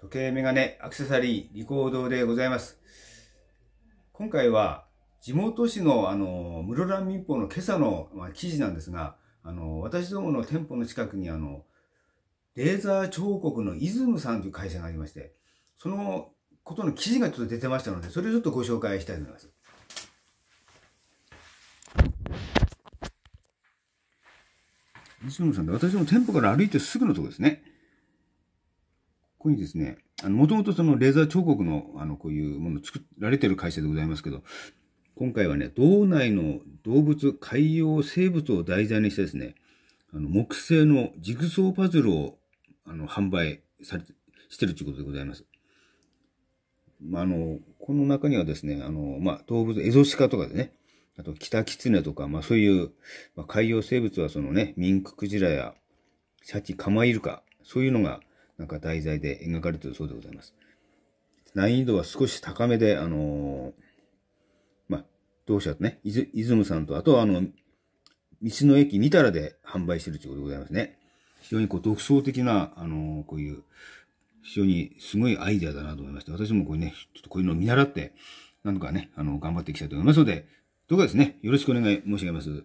時計、メガネ、アクセサリー、リコードでございます。今回は、地元市の、あの、室蘭民放の今朝の、まあ、記事なんですが、あの、私どもの店舗の近くに、あの、レーザー彫刻のイズムさんという会社がありまして、そのことの記事がちょっと出てましたので、それをちょっとご紹介したいと思います。イズムさんで、私も店舗から歩いてすぐのとこですね。ここにですね、もともとそのレーザー彫刻の、あの、こういうもの作られてる会社でございますけど、今回はね、道内の動物、海洋生物を題材にしてですね、あの木製のジグソーパズルをあの販売されしてるということでございます。まあ、あの、この中にはですね、あの、まあ、動物、エゾシカとかでね、あと、キタキツネとか、まあ、そういう、まあ、海洋生物はそのね、ミンククジラや、シャチ、カマイルカ、そういうのが、なんか題材で描かれているそうでございます。難易度は少し高めで、あのー、まあ、同社とね、いず、いずむさんと、あとはあの、道の駅みたらで販売してるということでございますね。非常にこう独創的な、あのー、こういう、非常にすごいアイデアだなと思いまして、私もこれね、ちょっとこういうのを見習って、なんとかね、あの、頑張っていきたいと思いますので、どうかですね、よろしくお願い申し上げます。